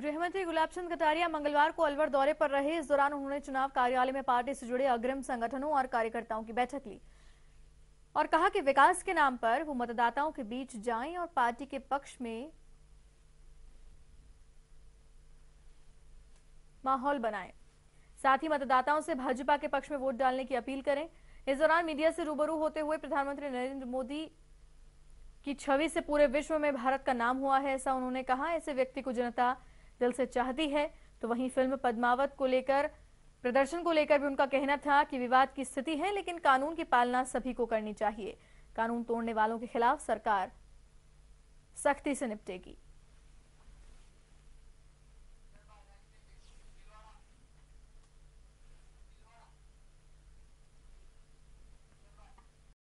गृह मंत्री गुलाबचंद कटारिया मंगलवार को अलवर दौरे पर रहे इस दौरान उन्होंने चुनाव कार्यालय में पार्टी से जुड़े अग्रिम संगठनों और कार्यकर्ताओं की बैठक ली और कहा कि विकास के नाम पर वो मतदाताओं के बीच जाएं और पार्टी के पक्ष में माहौल बनाएं साथ ही मतदाताओं से भाजपा के पक्ष में वोट डालने की अपील करें इस दौरान मीडिया से रूबरू होते हुए प्रधानमंत्री नरेंद्र मोदी की छवि से पूरे विश्व में भारत का नाम हुआ है ऐसा उन्होंने कहा ऐसे व्यक्ति को जनता दिल से चाहती है तो वहीं फिल्म पद्मावत को लेकर प्रदर्शन को लेकर भी उनका कहना था कि विवाद की स्थिति है लेकिन कानून की पालना सभी को करनी चाहिए कानून तोड़ने वालों के खिलाफ सरकार सख्ती से निपटेगी